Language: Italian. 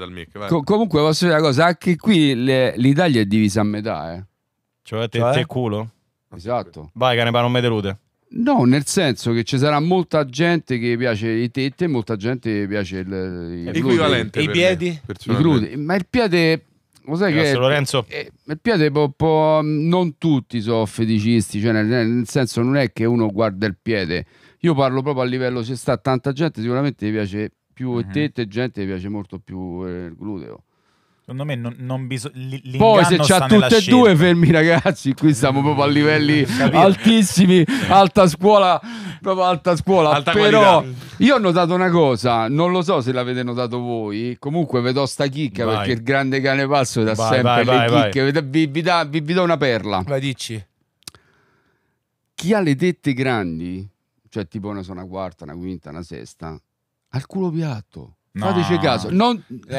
dal mic. Vai. Co- comunque posso dire una cosa, anche qui le- l'Italia è divisa a metà, eh. Cioè te, Cioè? culo? Esatto. Vai Canepa, non mi delude. No, nel senso che ci sarà molta gente che piace i tetti e molta gente che piace il, i Equivalente. E i per me, piedi? I personalmente. Ma il piede, lo sai che... Lorenzo. eh, il piede po- po- non tutti sono feticisti, cioè nel, nel senso non è che uno guarda il piede. Io parlo proprio a livello, se sta tanta gente sicuramente piace più uh-huh. Mhm. tette, gente piace molto più eh, il gluteo. Secondo me non, non bisogna. Poi se c'ha tutte e due fermi, ragazzi, qui siamo proprio a livelli altissimi, alta scuola, proprio alta scuola. Alta Però qualità. io ho notato una cosa, non lo so se l'avete notato voi. Comunque vedo sta chicca vai. perché il grande cane passo da sempre vai, le chicche. Vi, vi, da, vi, vi do una perla. Vai, dici. Chi ha le tette grandi, cioè tipo una, una quarta, una quinta, una sesta, al culo piatto. No. Fateci caso, non, eh,